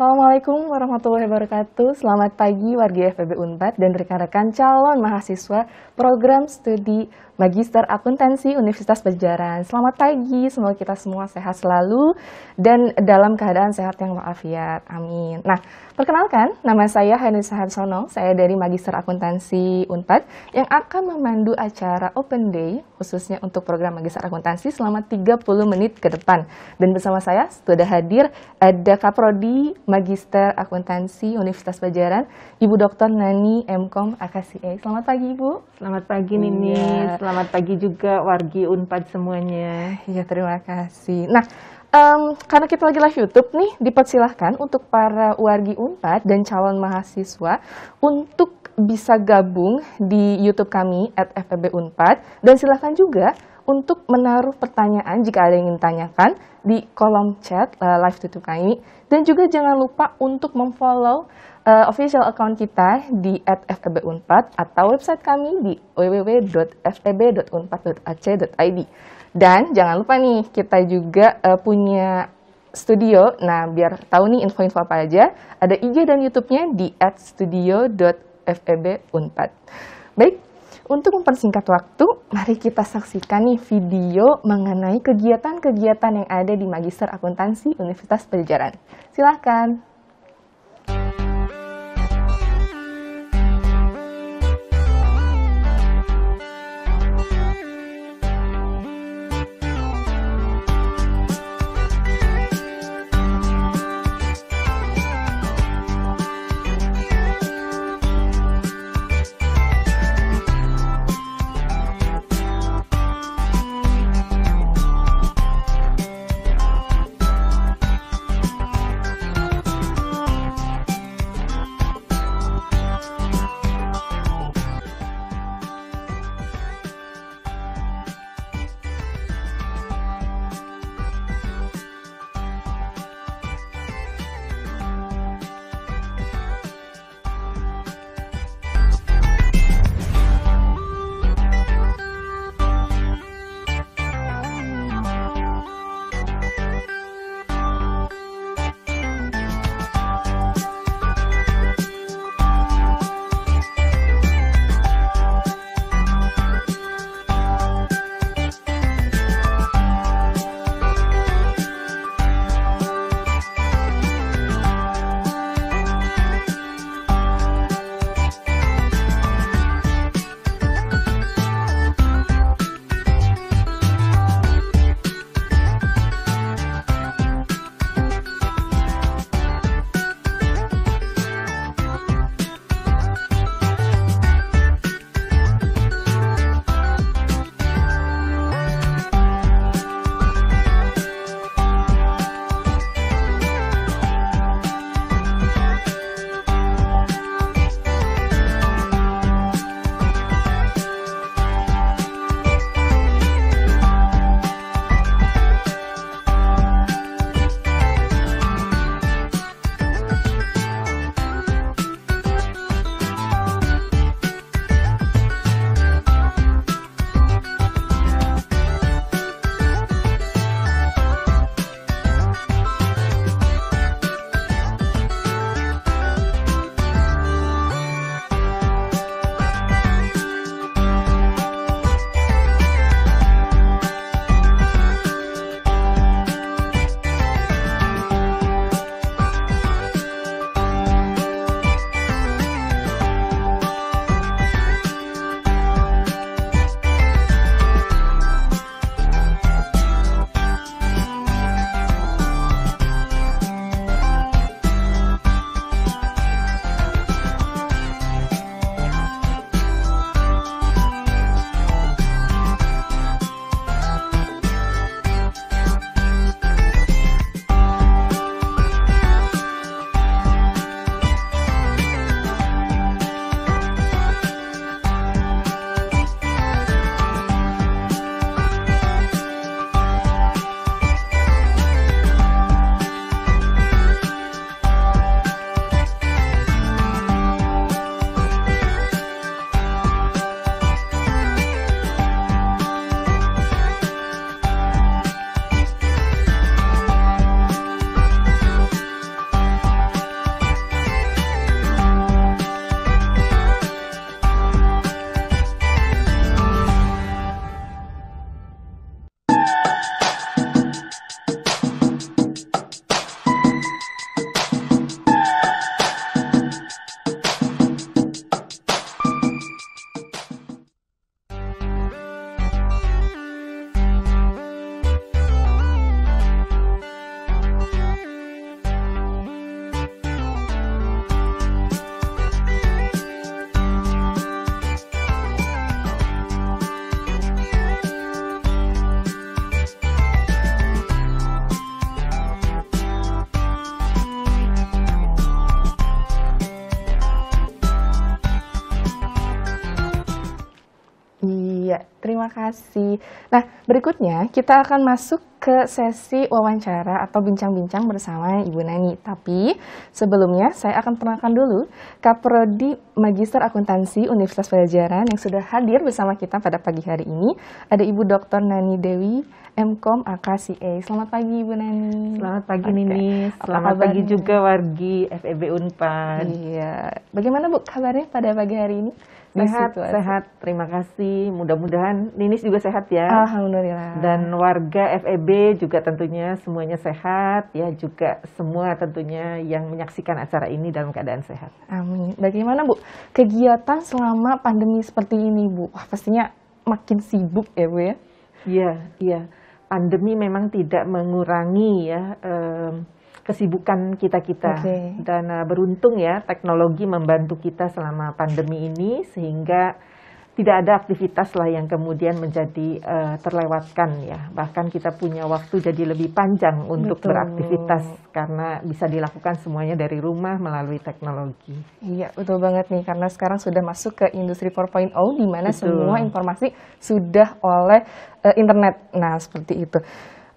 Assalamualaikum warahmatullahi wabarakatuh. Selamat pagi warga FPB Unpad dan rekan-rekan calon mahasiswa program studi Magister Akuntansi Universitas Pajajaran. Selamat pagi, semoga kita semua sehat selalu dan dalam keadaan sehat yang maafiat. Amin. Nah, perkenalkan nama saya Hanis Saharsono, saya dari Magister Akuntansi Unpad yang akan memandu acara Open Day khususnya untuk program Magister Akuntansi selama 30 menit ke depan. Dan bersama saya sudah hadir ada Kaprodi Magister Akuntansi Universitas Bajaran, Ibu Dr. Nani Mkom AKCA. Eh, selamat pagi Ibu. Selamat pagi Nini. Iya. Selamat pagi juga wargi Unpad semuanya. Iya, terima kasih. Nah, um, karena kita lagi live YouTube nih, dipersilahkan untuk para wargi Unpad dan calon mahasiswa untuk bisa gabung di YouTube kami at FPB Unpad dan silahkan juga untuk menaruh pertanyaan jika ada yang ingin tanyakan di kolom chat uh, live tutup kami. Dan juga jangan lupa untuk memfollow uh, official account kita di @ftb4 atau website kami di www.febunpad.ac.id. Dan jangan lupa nih, kita juga uh, punya studio. Nah, biar tahu nih info-info apa aja, ada IG dan YouTube-nya di @studio.feb 4 Baik, untuk mempersingkat waktu, mari kita saksikan nih video mengenai kegiatan-kegiatan yang ada di Magister Akuntansi Universitas Pajajaran. Silahkan. Terima kasih. Nah, berikutnya kita akan masuk ke sesi wawancara atau bincang-bincang bersama Ibu Nani. Tapi sebelumnya saya akan perkenalkan dulu Kaprodi Magister Akuntansi Universitas Pajajaran yang sudah hadir bersama kita pada pagi hari ini. Ada Ibu Dr. Nani Dewi, MKOM AKCA. Selamat pagi Ibu Nani. Selamat pagi Oke. Nini. Selamat pagi juga wargi FEB Unpad. Iya. Bagaimana Bu kabarnya pada pagi hari ini? sehat sehat terima kasih mudah-mudahan Ninis juga sehat ya alhamdulillah dan warga FEB juga tentunya semuanya sehat ya juga semua tentunya yang menyaksikan acara ini dalam keadaan sehat amin bagaimana Bu kegiatan selama pandemi seperti ini Bu wah pastinya makin sibuk ya Bu ya iya iya pandemi memang tidak mengurangi ya um, kesibukan kita-kita. Okay. Dan uh, beruntung ya teknologi membantu kita selama pandemi ini sehingga tidak ada aktivitas lah yang kemudian menjadi uh, terlewatkan ya. Bahkan kita punya waktu jadi lebih panjang untuk Betul. beraktivitas karena bisa dilakukan semuanya dari rumah melalui teknologi. Iya, betul banget nih karena sekarang sudah masuk ke industri 4.0 di mana semua informasi sudah oleh uh, internet. Nah, seperti itu.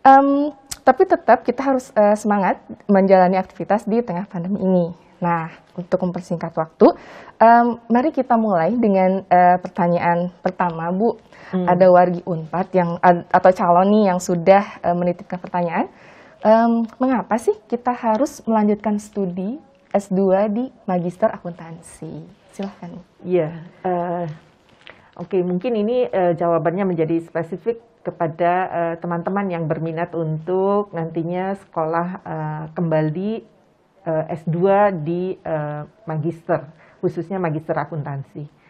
Um, tapi tetap kita harus uh, semangat menjalani aktivitas di tengah pandemi ini. Nah, untuk mempersingkat waktu, um, mari kita mulai dengan uh, pertanyaan pertama, Bu. Hmm. Ada wargi Unpad yang atau calon nih yang sudah uh, menitipkan pertanyaan, um, mengapa sih kita harus melanjutkan studi S2 di Magister Akuntansi? Silahkan. Iya. Yeah, uh, Oke, okay, mungkin ini uh, jawabannya menjadi spesifik kepada eh, teman-teman yang berminat untuk nantinya sekolah eh, kembali eh, S2 di magister, khususnya magister akuntansi.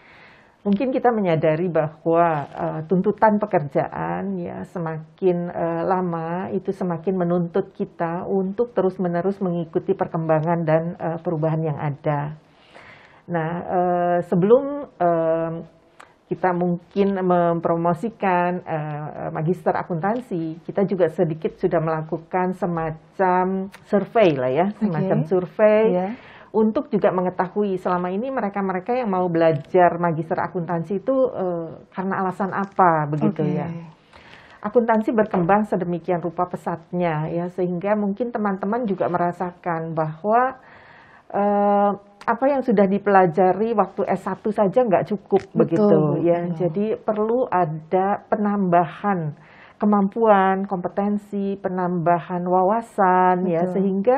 Mungkin kita menyadari bahwa uh, tuntutan pekerjaan ya semakin uh, lama itu semakin menuntut kita untuk terus-menerus mengikuti perkembangan dan uh, perubahan yang ada. Nah, uh, sebelum uh, kita mungkin mempromosikan uh, magister akuntansi, kita juga sedikit sudah melakukan semacam survei lah ya, semacam survei yeah. untuk juga mengetahui selama ini mereka-mereka yang mau belajar magister akuntansi itu uh, karena alasan apa begitu okay. ya. Akuntansi berkembang sedemikian rupa pesatnya ya sehingga mungkin teman-teman juga merasakan bahwa uh, apa yang sudah dipelajari waktu S1 saja nggak cukup betul, begitu ya. Jadi perlu ada penambahan kemampuan, kompetensi, penambahan wawasan ya, betul. ya sehingga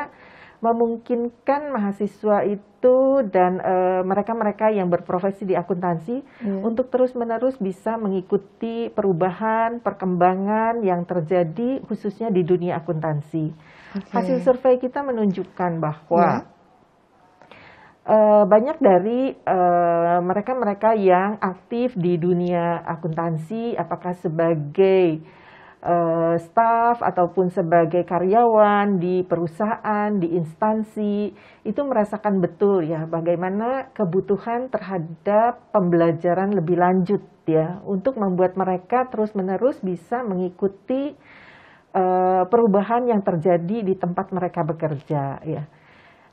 memungkinkan mahasiswa itu dan eh, mereka-mereka yang berprofesi di akuntansi yeah. untuk terus-menerus bisa mengikuti perubahan, perkembangan yang terjadi khususnya di dunia akuntansi. Okay. Hasil survei kita menunjukkan bahwa yeah Eh, banyak dari eh, mereka-mereka uh, yang aktif di dunia akuntansi, apakah sebagai uh, staff ataupun sebagai karyawan di perusahaan, di instansi, itu merasakan betul ya bagaimana kebutuhan terhadap pembelajaran lebih lanjut ya untuk membuat mereka terus-menerus bisa mengikuti uh, perubahan yang terjadi di tempat mereka bekerja ya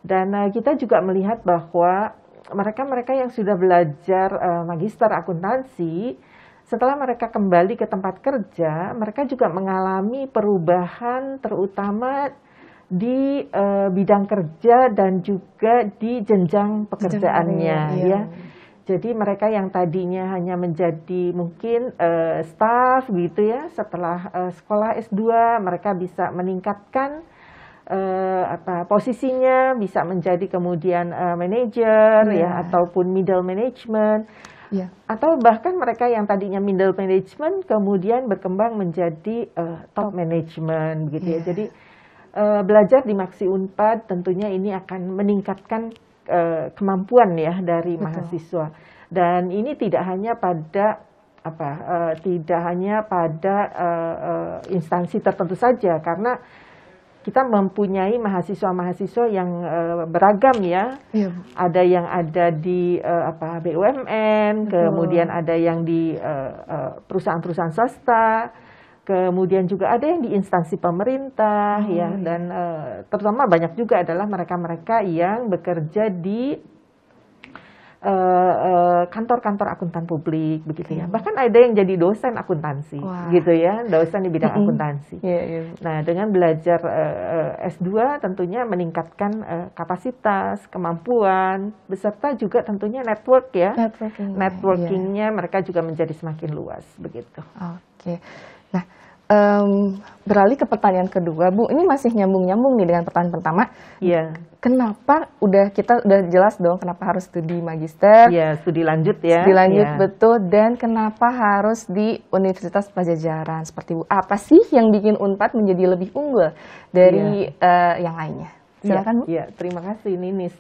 dan uh, kita juga melihat bahwa mereka-mereka yang sudah belajar uh, magister akuntansi, setelah mereka kembali ke tempat kerja, mereka juga mengalami perubahan terutama di uh, bidang kerja dan juga di jenjang pekerjaannya jenjang, ya. ya. Jadi mereka yang tadinya hanya menjadi mungkin uh, staff gitu ya, setelah uh, sekolah S2 mereka bisa meningkatkan uh, apa posisinya bisa menjadi kemudian uh, eh, manager yeah. ya iya. ataupun middle management yeah. atau bahkan mereka yang tadinya middle management kemudian berkembang menjadi uh, eh, top, top management gitu yeah. ya iya. jadi uh, belajar di Maxi Unpad tentunya ini akan meningkatkan uh, kemampuan ya dari Betul. mahasiswa dan ini tidak hanya pada apa uh, tidak hanya pada uh, uh, instansi tertentu saja karena kita mempunyai mahasiswa-mahasiswa yang uh, beragam ya. ya. Ada yang ada di uh, apa BUMN, Betul. kemudian ada yang di eh, perusahaan-perusahaan swasta, kemudian juga ada yang di instansi pemerintah hmm. ya iya. dan uh, terutama banyak juga adalah mereka-mereka yang bekerja di Eh, eh, kantor-kantor uh, uh, akuntan publik begitu ya. Iya. Bahkan ada yang jadi dosen akuntansi Wah. gitu ya, dosen di bidang akuntansi. Yeah, yeah. Nah, dengan belajar uh, eh, S2 tentunya meningkatkan uh, kapasitas, kemampuan, beserta juga tentunya network ya. Networking. Networkingnya yeah. Iya. mereka juga menjadi semakin luas begitu. Oke. Okay um, beralih ke pertanyaan kedua, Bu. Ini masih nyambung-nyambung nih dengan pertanyaan pertama. Iya. Kenapa udah kita udah jelas dong kenapa harus studi magister? Iya, studi lanjut ya. Studi lanjut yeah. betul dan kenapa harus di Universitas Pajajaran seperti Bu? Apa sih yang bikin Unpad menjadi lebih unggul dari yeah. Iya. uh, yang lainnya? Iya, Silakan, Bu. Iya, terima kasih Ninis.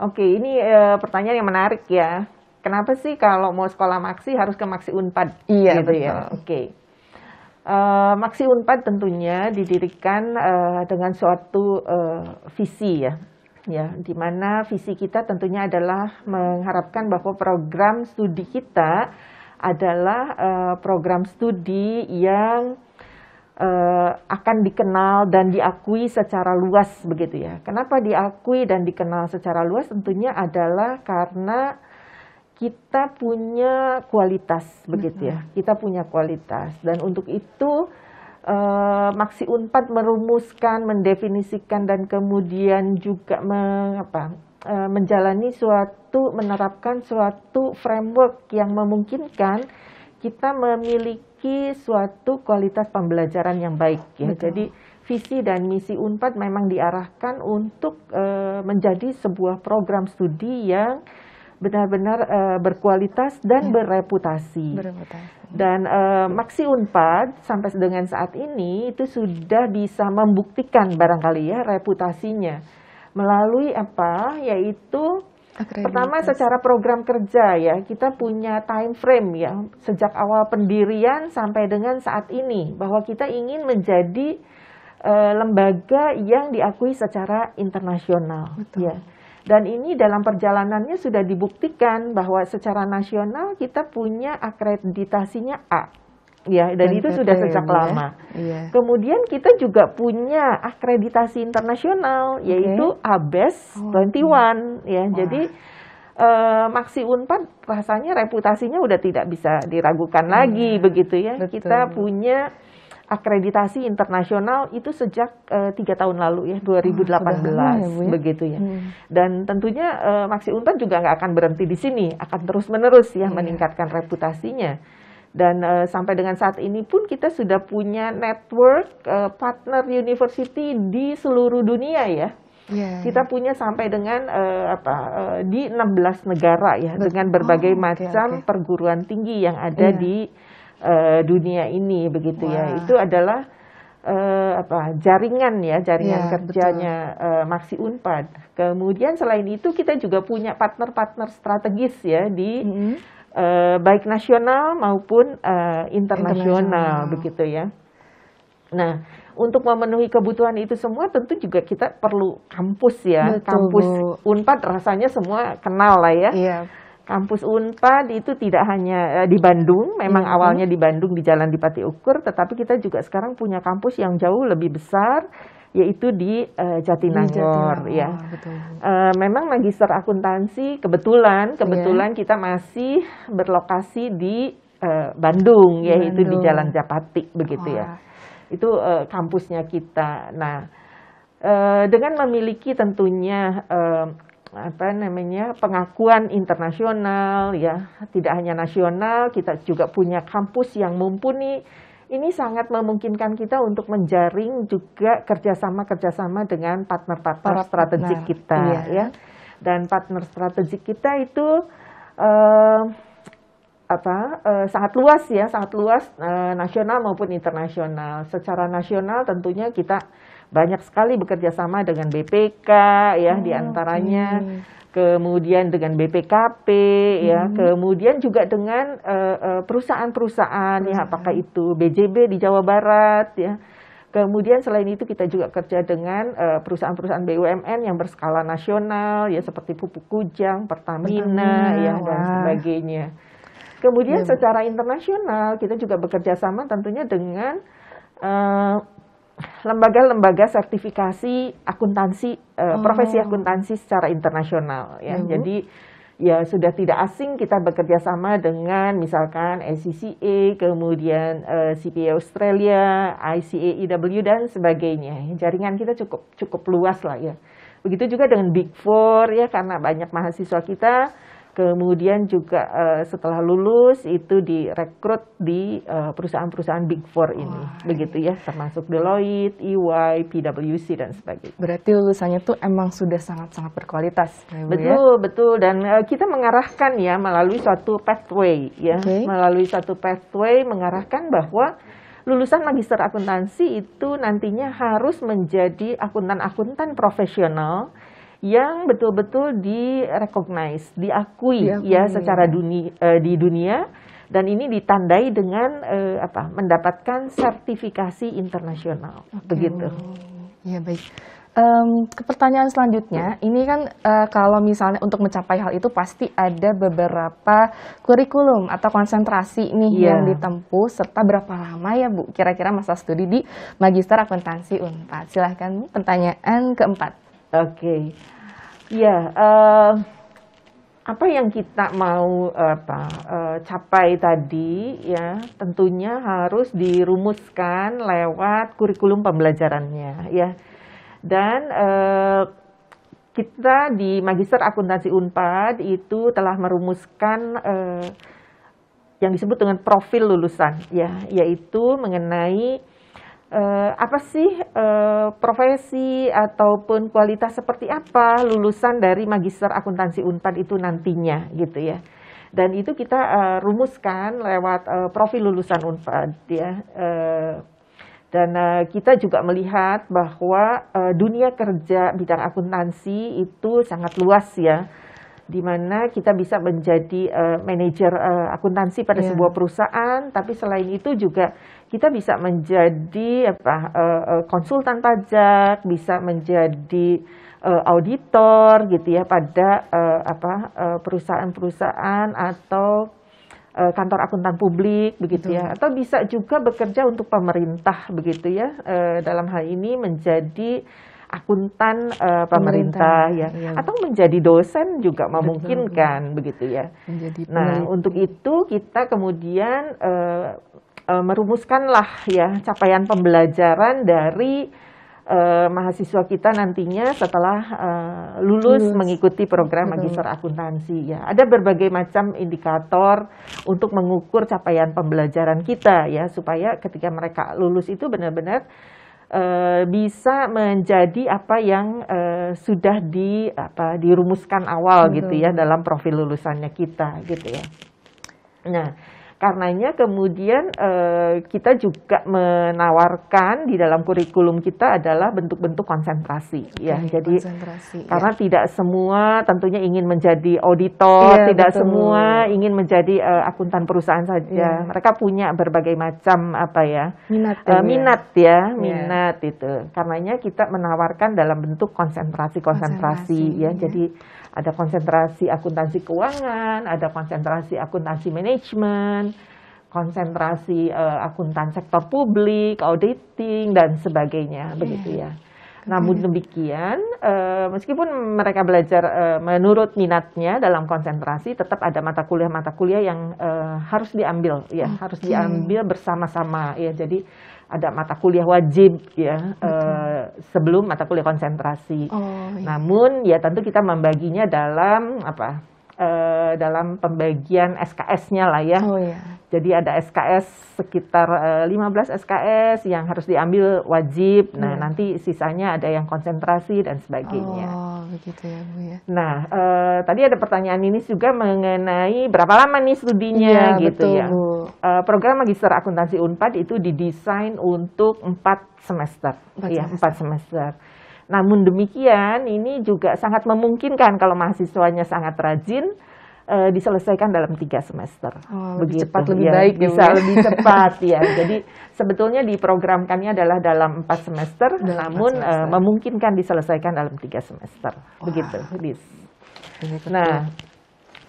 Oke, ini uh, pertanyaan yang menarik ya. Kenapa sih kalau mau sekolah maksi harus ke maksi Unpad? Iya, gitu ya. betul. ya. Oke. Okay Uh, eh, Maksi Unpad tentunya didirikan uh, dengan suatu uh, visi ya, ya, di mana visi kita tentunya adalah mengharapkan bahwa program studi kita adalah uh, program studi yang uh, akan dikenal dan diakui secara luas begitu ya. Kenapa diakui dan dikenal secara luas? Tentunya adalah karena kita punya kualitas begitu ya. Kita punya kualitas dan untuk itu uh, Maksi Unpad merumuskan, mendefinisikan dan kemudian juga mengapa uh, eh, menjalani suatu menerapkan suatu framework yang memungkinkan kita memiliki suatu kualitas pembelajaran yang baik ya. Betul. Jadi visi dan misi Unpad memang diarahkan untuk uh, menjadi sebuah program studi yang benar-benar uh, berkualitas dan ya. bereputasi. bereputasi. Dan uh, eh, Maxi Unpad sampai dengan saat ini itu sudah bisa membuktikan barangkali ya reputasinya melalui apa yaitu Akreditas. Pertama secara program kerja ya, kita punya time frame ya, sejak awal pendirian sampai dengan saat ini bahwa kita ingin menjadi uh, lembaga yang diakui secara internasional Betul. ya. Dan ini dalam perjalanannya sudah dibuktikan bahwa secara nasional kita punya akreditasinya A. Ya, dan, dan itu sudah sejak ya. lama. Ya. Kemudian kita juga punya akreditasi internasional yaitu okay. ABES oh, 21 ya. Wah. Jadi maksimum, eh, Maksi Unpad rasanya reputasinya udah tidak bisa diragukan lagi iya, begitu ya. Betul. Kita punya akreditasi internasional itu sejak eh, tiga uh, tahun lalu ya 2018 oh, ah, ya, ya? Hmm. begitu ya hmm. dan tentunya uh, eh, Maksi Untan juga nggak akan berhenti di sini akan terus menerus ya hmm. meningkatkan reputasinya dan uh, sampai dengan saat ini pun kita sudah punya network uh, partner university di seluruh dunia ya Yeah, kita punya sampai dengan uh, apa uh, di 16 negara ya dengan berbagai oh, okay, macam okay. perguruan tinggi yang ada yeah. di Eh, dunia ini begitu wow. ya itu adalah uh, apa jaringan ya jaringan ya, kerjanya uh, eh, Maksi Unpad. Kemudian selain itu kita juga punya partner-partner strategis ya di mm -hmm. uh, baik nasional maupun uh, internasional begitu ya. Nah untuk memenuhi kebutuhan itu semua tentu juga kita perlu kampus ya Betul, kampus Unpad rasanya semua kenal lah ya. Iya Kampus Unpad itu tidak hanya eh, di Bandung, memang hmm. awalnya di Bandung di Jalan Dipati Ukur, tetapi kita juga sekarang punya kampus yang jauh lebih besar yaitu di uh, Jatinangor, di ya. Oh, Uh, memang magister akuntansi kebetulan iya. kebetulan yeah. kita masih berlokasi di uh, Bandung di yaitu Bandung. di Jalan Japati begitu oh. ya. Itu uh, kampusnya kita. Nah, uh, dengan memiliki tentunya uh, apa namanya pengakuan internasional ya tidak hanya nasional kita juga punya kampus yang mumpuni ini sangat memungkinkan kita untuk menjaring juga kerjasama-kerjasama dengan partner-partner strategik partner. kita iya. ya dan partner strategik kita itu eh, apa eh, sangat luas ya sangat luas uh, nasional maupun internasional secara nasional tentunya kita banyak sekali bekerja sama dengan BPK ya oh, diantaranya okay. kemudian dengan BPKP ya, hmm. ya kemudian juga dengan eh, eh, perusahaan-perusahaan ya apakah itu BJB di Jawa Barat ya Kemudian selain itu kita juga kerja dengan eh, perusahaan-perusahaan BUMN yang berskala nasional ya seperti Pupuk Kujang, Pertamina, Pertamina ya wah. dan sebagainya. Kemudian ya, secara internasional kita juga bekerja sama tentunya dengan lembaga-lembaga sertifikasi akuntansi uh, oh. profesi akuntansi secara internasional ya. -hmm. Jadi ya sudah tidak asing kita bekerja sama dengan misalkan ACCA, kemudian uh, eh, CPA Australia, ICAEW dan sebagainya. Jaringan kita cukup cukup luas lah ya. Begitu juga dengan Big Four ya karena banyak mahasiswa kita Kemudian juga uh, setelah lulus itu direkrut di eh, perusahaan-perusahaan Big Four ini, oh, begitu ya, termasuk Deloitte, EY, PwC dan sebagainya. Berarti lulusannya tuh emang sudah sangat-sangat berkualitas, Ibu, ya, betul ya? betul. Dan uh, kita mengarahkan ya melalui suatu pathway ya, okay. melalui satu pathway mengarahkan bahwa lulusan magister akuntansi itu nantinya harus menjadi akuntan-akuntan profesional yang betul-betul direcognize, diakui, ya, diakui ya secara dunia uh, eh, di dunia dan ini ditandai dengan uh, apa mendapatkan sertifikasi internasional okay. begitu. Ya baik. Um, ke pertanyaan selanjutnya, ini kan uh, kalau misalnya untuk mencapai hal itu pasti ada beberapa kurikulum atau konsentrasi nih yeah. yang ditempuh serta berapa lama ya Bu kira-kira masa studi di Magister Akuntansi Unpad. Silahkan pertanyaan keempat. Oke, okay. ya uh, apa yang kita mau apa uh, capai tadi ya tentunya harus dirumuskan lewat kurikulum pembelajarannya ya dan uh, kita di Magister Akuntansi Unpad itu telah merumuskan uh, yang disebut dengan profil lulusan ya yaitu mengenai uh, apa sih uh, profesi ataupun kualitas seperti apa lulusan dari magister akuntansi Unpad itu nantinya gitu ya. Dan itu kita uh, rumuskan lewat uh, profil lulusan Unpad ya. Uh, dan uh, kita juga melihat bahwa uh, dunia kerja bidang akuntansi itu sangat luas ya di mana kita bisa menjadi uh, manajer uh, akuntansi pada yeah. sebuah perusahaan, tapi selain itu juga kita bisa menjadi apa uh, konsultan pajak, bisa menjadi uh, auditor gitu ya pada uh, apa perusahaan-perusahaan atau uh, kantor akuntan publik begitu ya. Betul. ya, atau bisa juga bekerja untuk pemerintah begitu ya uh, dalam hal ini menjadi akuntan uh, pemerintah, pemerintah ya, iya. atau menjadi dosen juga memungkinkan betul, begitu ya. nah untuk itu kita kemudian uh, uh, merumuskanlah ya capaian pembelajaran dari uh, mahasiswa kita nantinya setelah uh, lulus, lulus mengikuti program magister akuntansi ya ada berbagai macam indikator untuk mengukur capaian pembelajaran kita ya supaya ketika mereka lulus itu benar-benar Eh, bisa menjadi apa yang uh, sudah di apa dirumuskan awal Betul. gitu ya dalam profil lulusannya kita gitu ya. Nah, Karenanya kemudian eh, kita juga menawarkan di dalam kurikulum kita adalah bentuk-bentuk konsentrasi okay, ya. Jadi konsentrasi, ya. karena ya. tidak semua tentunya ingin menjadi auditor, yeah, tidak betul. semua ingin menjadi eh, akuntan perusahaan saja. yeah. Mereka punya berbagai macam apa ya? minat eh, ya. minat ya, ya minat itu. Karenanya kita menawarkan dalam bentuk konsentrasi-konsentrasi konsentrasi, ya. ya. Jadi ada konsentrasi akuntansi keuangan, ada konsentrasi akuntansi manajemen, konsentrasi uh, akuntan sektor publik, auditing dan sebagainya, yeah. begitu ya. Namun demikian, uh, meskipun mereka belajar uh, menurut minatnya dalam konsentrasi, tetap ada mata kuliah-mata kuliah yang uh, harus diambil, ya okay. harus diambil bersama-sama, ya. Jadi ada mata kuliah wajib ya eh, sebelum mata kuliah konsentrasi. Oh, iya. Namun ya tentu kita membaginya dalam apa eh, dalam pembagian SKS-nya lah ya. Oh, iya. Jadi ada SKS sekitar 15 eh, SKS yang harus diambil wajib. Nah, hmm. nanti sisanya ada yang konsentrasi dan sebagainya. Oh, begitu ya, Bu ya. Nah, uh, tadi ada pertanyaan ini juga mengenai berapa lama nih studinya iya, gitu betul, ya. Bu. Uh, program Magister Akuntansi Unpad itu didesain untuk empat semester. 4 ya, semester. 4 semester. Namun demikian, ini juga sangat memungkinkan kalau mahasiswanya sangat rajin uh, diselesaikan dalam tiga semester. Oh, Begitu. lebih cepat lebih ya, baik bisa ya. lebih cepat ya. Jadi sebetulnya diprogramkannya adalah dalam empat semester, dalam namun 4 eh, semester. Uh, memungkinkan diselesaikan dalam tiga semester. Wah. Begitu, Dis. Nah,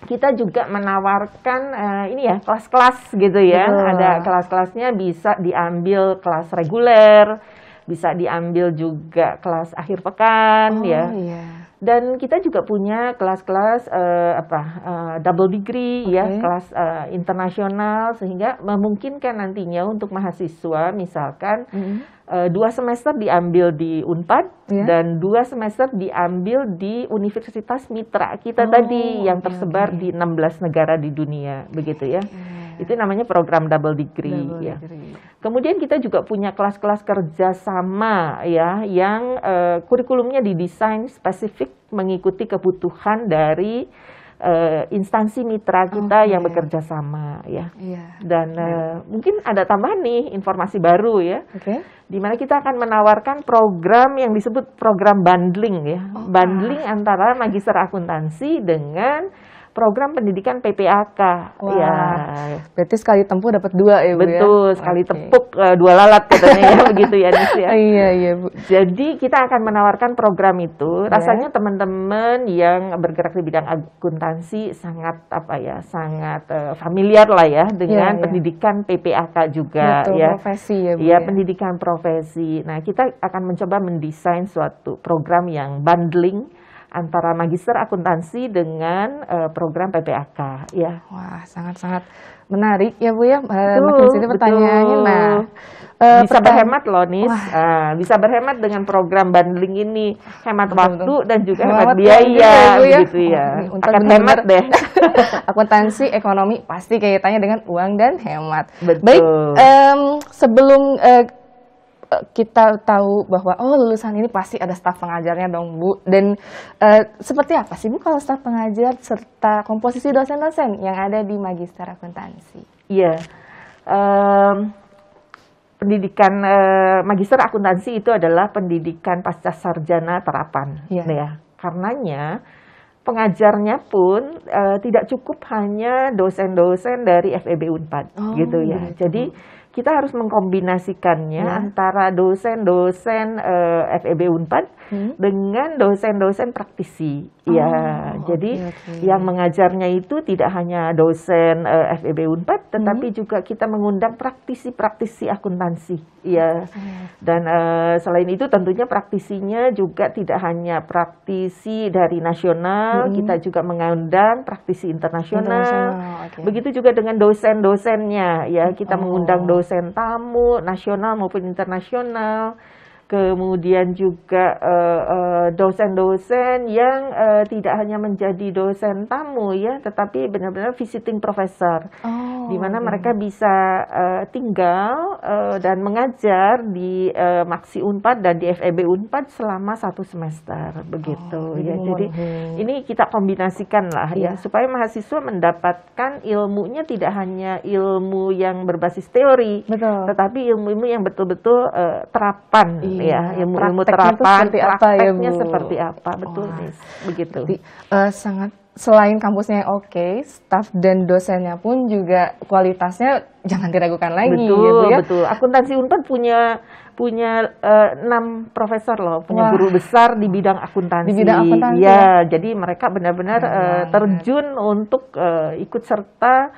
kita juga menawarkan uh, ini ya kelas-kelas gitu ya. Betul. Ada kelas-kelasnya bisa diambil kelas reguler, bisa diambil juga kelas akhir pekan oh, ya. Iya dan kita juga punya kelas-kelas uh, apa uh, double degree okay. ya kelas uh, internasional sehingga memungkinkan nantinya untuk mahasiswa misalkan mm -hmm. uh, dua semester diambil di Unpad yeah. dan dua semester diambil di universitas mitra kita oh, tadi yang tersebar okay. di 16 negara di dunia begitu ya. Okay. Itu namanya program double degree double ya. Kemudian kita juga punya kelas-kelas kerjasama ya yang uh, kurikulumnya didesain spesifik mengikuti kebutuhan dari uh, instansi mitra kita okay. yang bekerja sama ya. Yeah. Dan yeah. Eh, mungkin ada tambahan nih informasi baru ya. Okay. Di mana kita akan menawarkan program yang disebut program bundling ya. Oh, bundling ah. antara magister akuntansi dengan program pendidikan PPAK. Wah, ya. Berarti sekali tempuh dapat dua ya Bu ya? Betul, ya? sekali okay. tepuk eh, dua lalat katanya ya begitu ya Nis ya. iya iya Bu. Jadi kita akan menawarkan program itu. Iya. Rasanya teman-teman yang bergerak di bidang akuntansi sangat apa ya, sangat uh, familiar lah ya dengan yeah, yeah. pendidikan PPAK juga Betul, ya. profesi ya Bu. Iya, ya. pendidikan profesi. Nah, kita akan mencoba mendesain suatu program yang bundling antara magister akuntansi dengan uh, program PPAK ya. Wah, sangat-sangat menarik ya Bu ya. Eh, betul, Makin sini pertanyaannya. Betul. Nah, eh, bisa berhemat loh Nis. Uh, bisa berhemat dengan program bundling ini. Hemat betul, waktu betul. dan juga hemat, hemat biaya ya, ya, gitu ya. Oh, Akan hemat deh. Akuntansi ekonomi pasti kaitannya dengan uang dan hemat. Betul. Baik, um, sebelum uh, Eh, kita tahu bahwa oh lulusan ini pasti ada staf pengajarnya dong Bu. Dan uh, seperti apa sih Bu kalau staf pengajar serta komposisi dosen-dosen yang ada di Magister Akuntansi? Iya. Yeah. Um, pendidikan uh, magister akuntansi itu adalah pendidikan pasca sarjana terapan ya. ya. Karenanya pengajarnya pun uh, tidak cukup hanya dosen-dosen dari FEB Unpad oh, gitu ya. Gitu. Jadi kita harus mengkombinasikannya ya. antara dosen dosen eh, FEB unpad hmm? dengan dosen-dosen praktisi. Iya, oh, ya, jadi okay. yang mengajarnya itu tidak hanya dosen uh, eh, FEB Unpad, hmm? tetapi hmm? juga kita mengundang praktisi-praktisi akuntansi. Ya, dan uh, selain itu tentunya praktisinya juga tidak hanya praktisi dari nasional, hmm. kita juga mengundang praktisi internasional. okay. Begitu juga dengan dosen-dosennya. Ya, kita oh. mengundang dosen tamu nasional maupun internasional kemudian juga eh, eh, dosen-dosen uh, uh, yang uh, tidak hanya menjadi dosen tamu ya, tetapi benar-benar visiting professor. Oh. Oh, di mana okay. Iya. mereka bisa uh, tinggal uh, dan mengajar di uh, Maksi Unpad dan di FEB Unpad selama satu semester begitu oh, ya. Jadi ini kita kombinasikan lah yeah. ya iya. supaya mahasiswa mendapatkan ilmunya tidak hanya ilmu yang berbasis teori, Betul. tetapi ilmu-ilmu yang betul-betul uh, terapan yeah. ya, ilmu-ilmu terapan, ya, prakteknya seperti apa, prakteknya ya, seperti apa, betul oh. nih, begitu. Jadi, uh, sangat selain kampusnya yang oke, okay, staff dan dosennya pun juga kualitasnya jangan diragukan lagi. Gitu betul, gitu ya. betul. Akuntansi Unpad punya punya eh, enam profesor loh, punya Wah. guru besar di bidang akuntansi. Di bidang akuntansi. Ya, ya. jadi mereka benar-benar ya, uh, terjun untuk uh, ikut serta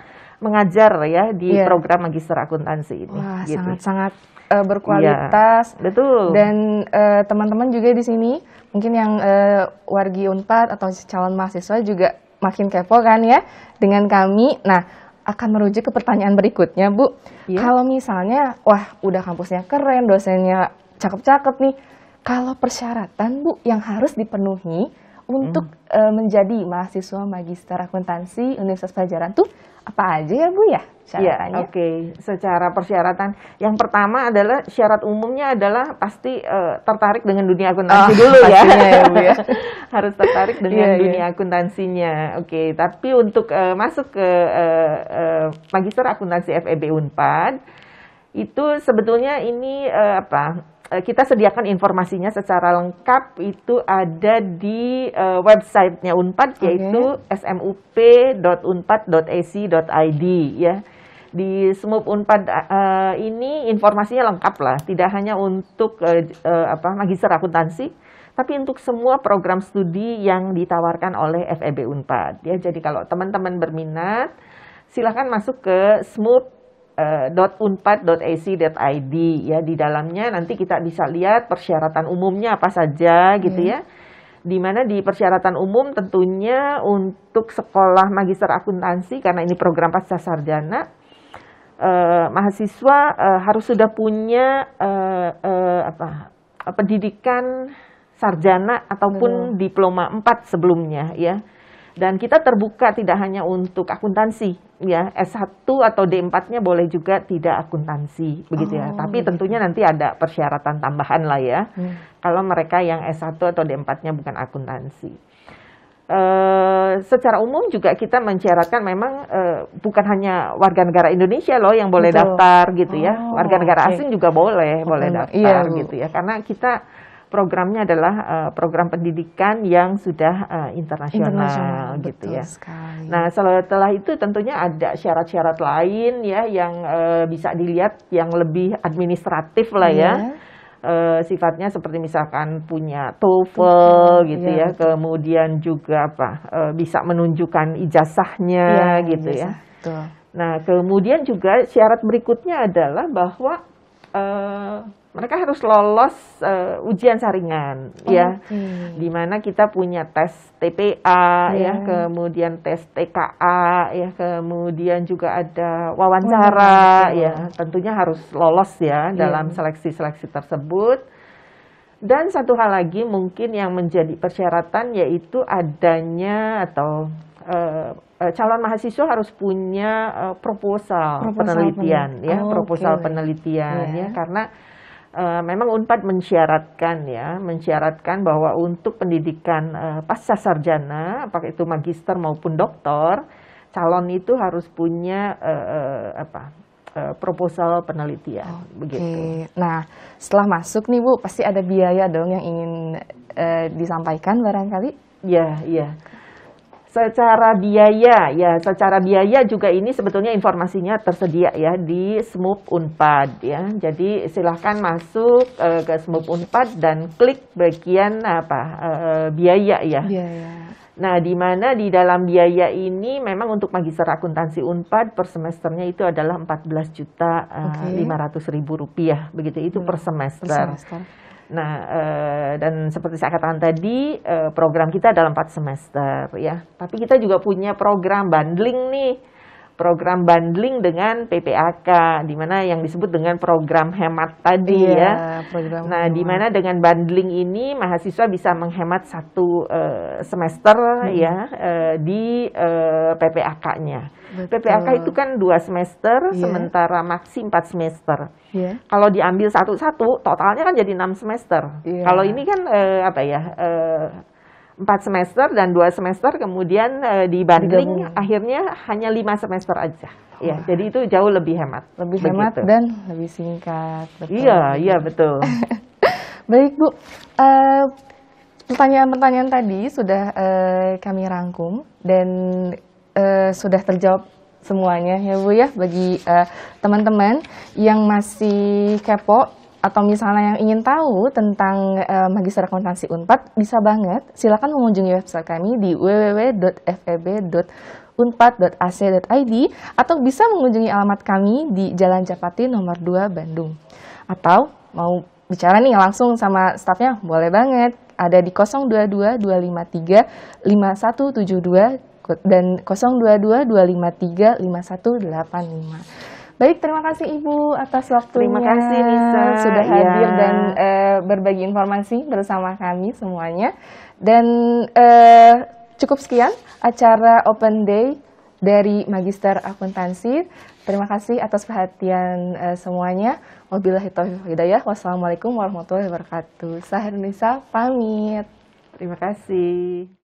mengajar ya di yeah. program magister akuntansi ini. Wah, gitu. sangat-sangat uh, berkualitas. Yeah, betul. Dan teman eh, teman-teman juga di sini, mungkin yang uh, wargi Unpad atau calon mahasiswa juga makin kepo kan ya dengan kami. Nah, akan merujuk ke pertanyaan berikutnya, Bu. Yeah. Kalau misalnya, wah, udah kampusnya keren, dosennya cakep-cakep nih. Kalau persyaratan, Bu, yang harus dipenuhi untuk hmm. uh, menjadi mahasiswa magister akuntansi Universitas Pelajaran tuh apa aja ya Bu ya iya, syaratannya? Ya, Oke, okay. secara persyaratan yang pertama adalah syarat umumnya adalah pasti uh, tertarik dengan dunia akuntansi oh, dulu ya. ya, Bu, ya. Harus tertarik iya, dengan yeah, dunia yeah. akuntansinya. Oke, okay. tapi untuk uh, masuk ke uh, uh, magister akuntansi FEB Unpad itu sebetulnya ini uh, apa? Eh, kita sediakan informasinya secara lengkap itu ada di uh, websitenya Unpad okay. yaitu smup.unpad.ac.id ya di Smup Unpad uh, ini informasinya lengkap lah tidak hanya untuk uh, uh, apa magister akuntansi tapi untuk semua program studi yang ditawarkan oleh FEB Unpad ya jadi kalau teman-teman berminat silahkan masuk ke smup Eh, unpad.ac.id ya di dalamnya nanti kita bisa lihat persyaratan umumnya apa saja gitu hmm. ya di mana di persyaratan umum tentunya untuk sekolah magister akuntansi karena ini program pasca sarjana eh, mahasiswa eh, harus sudah punya eh, eh, apa pendidikan sarjana ataupun hmm. diploma 4 sebelumnya ya dan kita terbuka tidak hanya untuk akuntansi, ya S1 atau D4-nya boleh juga tidak akuntansi, begitu ya. oh, ya. Tapi iya. tentunya nanti ada persyaratan tambahan lah ya. Hmm. Kalau mereka yang S1 atau D4-nya bukan akuntansi. Uh, secara umum juga kita mencaratkan memang uh, bukan hanya warga negara Indonesia loh yang boleh Betul. daftar gitu ya. oh, ya warga negara okay. asing juga boleh okay. boleh iya, daftar iya, gitu ya karena kita programnya adalah uh, program pendidikan yang sudah uh, internasional, gitu ya. Sekali. Nah setelah itu tentunya ada syarat-syarat lain ya yang uh, bisa dilihat yang lebih administratif lah yeah. ya. Uh, sifatnya seperti misalkan punya TOEFL gitu iya, ya, ya, kemudian juga apa uh, bisa menunjukkan ijazahnya iya, gitu ya, gitu ijazah. ya. Betul. Nah kemudian juga syarat berikutnya adalah bahwa uh, mereka harus lolos uh, ujian saringan oh, ya di mana kita punya tes TPA yeah. ya kemudian tes TKA ya kemudian juga ada wawancara oh, ya tentunya harus lolos ya yeah. dalam seleksi-seleksi tersebut dan satu hal lagi mungkin yang menjadi persyaratan yaitu adanya atau uh, calon mahasiswa harus punya uh, proposal, proposal penelitian, ya. Oh, penelitian ya, oh, proposal okay. penelitian yeah. ya karena uh, memang Unpad mensyaratkan ya, mensyaratkan bahwa untuk pendidikan uh, pasca sarjana, apakah itu magister maupun doktor, calon itu harus punya uh, uh, apa? proposal penelitian okay. begitu. Nah, setelah masuk nih Bu, pasti ada biaya dong yang ingin uh, disampaikan barangkali? Iya, iya. Secara biaya, ya secara biaya juga ini sebetulnya informasinya tersedia ya di SMUP Unpad ya. Jadi silahkan masuk uh, ke SMUP Unpad dan klik bagian apa uh, biaya ya. Biaya Nah, di mana di dalam biaya ini memang untuk magister akuntansi Unpad per semesternya itu adalah empat belas juta eh, lima ratus ribu rupiah begitu itu hmm. per semester. Per semester. Nah, e, dan seperti saya katakan tadi, e, program kita dalam empat semester ya. Tapi kita juga punya program bundling nih program bundling dengan PPAK di mana yang disebut dengan program hemat tadi iya, ya. Program nah, di mana dengan bundling ini mahasiswa bisa menghemat satu uh, semester hmm. ya uh, di uh, eh, PPAK-nya. PPAK itu kan dua semester yeah. sementara maksi empat semester. Yeah. Kalau diambil satu-satu totalnya kan jadi enam semester. Yeah. Kalau ini kan uh, apa ya? Uh, empat semester dan dua semester kemudian e, eh, dibanding akhirnya hanya lima semester aja. Ya, oh. jadi itu jauh lebih hemat. Lebih begitu. hemat dan lebih singkat. Betul. Iya, iya betul. Baik Bu, eh, pertanyaan-pertanyaan uh, tadi sudah uh, kami rangkum dan uh, sudah terjawab semuanya ya Bu ya bagi teman-teman uh, teman -teman yang masih kepo atau misalnya yang ingin tahu tentang uh, Magister Akuntansi Unpad, bisa banget silakan mengunjungi website kami di www.feb.unpad.ac.id atau bisa mengunjungi alamat kami di Jalan Japati nomor 2 Bandung. Atau mau bicara nih langsung sama stafnya, boleh banget. Ada di 022 dan 022 Baik, terima kasih Ibu atas waktunya. Terima kasih Nisa sudah hadir ya. dan uh, berbagi informasi bersama kami semuanya. Dan uh, cukup sekian acara Open Day dari Magister Akuntansi. Terima kasih atas perhatian uh, semuanya. Wabillahi taufiq hidayah. Wassalamualaikum warahmatullahi wabarakatuh. Saya Nisa pamit. Terima kasih.